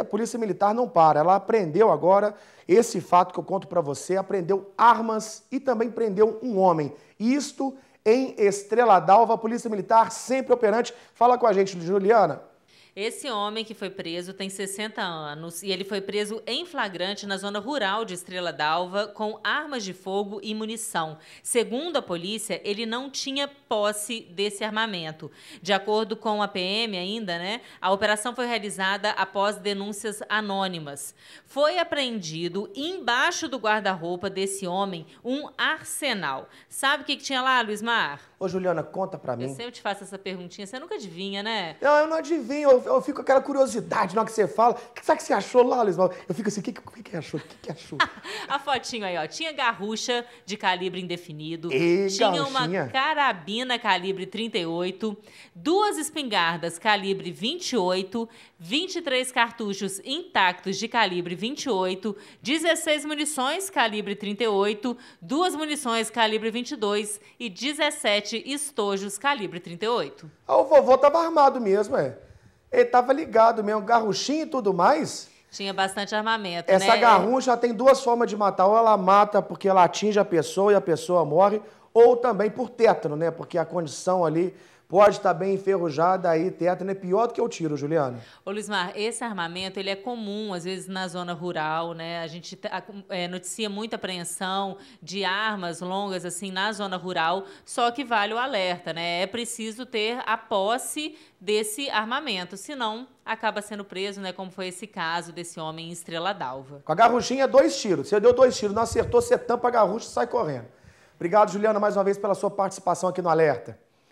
a Polícia Militar não para. Ela aprendeu agora esse fato que eu conto para você, aprendeu armas e também prendeu um homem. Isto em Estrela d'Alva, a Polícia Militar sempre operante. Fala com a gente, Juliana. Esse homem que foi preso tem 60 anos e ele foi preso em flagrante na zona rural de Estrela d'Alva com armas de fogo e munição. Segundo a polícia, ele não tinha posse desse armamento. De acordo com a PM ainda, né? A operação foi realizada após denúncias anônimas. Foi apreendido embaixo do guarda-roupa desse homem um arsenal. Sabe o que, que tinha lá, Luiz Mar? Ô, Juliana, conta pra mim. Eu sempre te faço essa perguntinha, você nunca adivinha, né? Não, eu não adivinho, eu, eu fico com aquela curiosidade na hora que você fala. o que você achou lá, Luiz Eu fico assim, o que, que, que achou? O que, que achou? a fotinho aí, ó. Tinha garrucha de calibre indefinido. E, tinha gauchinha. uma carabina calibre 38, duas espingardas calibre 28, 23 cartuchos intactos de calibre 28, 16 munições calibre 38, duas munições calibre 22 e 17 estojos calibre 38. Ah, o vovô estava armado mesmo, é. Ele estava ligado mesmo, garruchinho e tudo mais. Tinha bastante armamento, Essa né? garrucha tem duas formas de matar. Ou ela mata porque ela atinge a pessoa e a pessoa morre, ou também por tétano, né? Porque a condição ali pode estar bem enferrujada aí, tétano, é pior do que o tiro, Juliana. Ô Luizmar, esse armamento ele é comum, às vezes, na zona rural, né? A gente tá, é, noticia muita apreensão de armas longas, assim, na zona rural, só que vale o alerta, né? É preciso ter a posse desse armamento, senão acaba sendo preso, né? Como foi esse caso desse homem em Estrela d'Alva. Com a garruchinha, dois tiros. Você deu dois tiros, não acertou, você tampa a garrucha e sai correndo. Obrigado, Juliana, mais uma vez pela sua participação aqui no Alerta.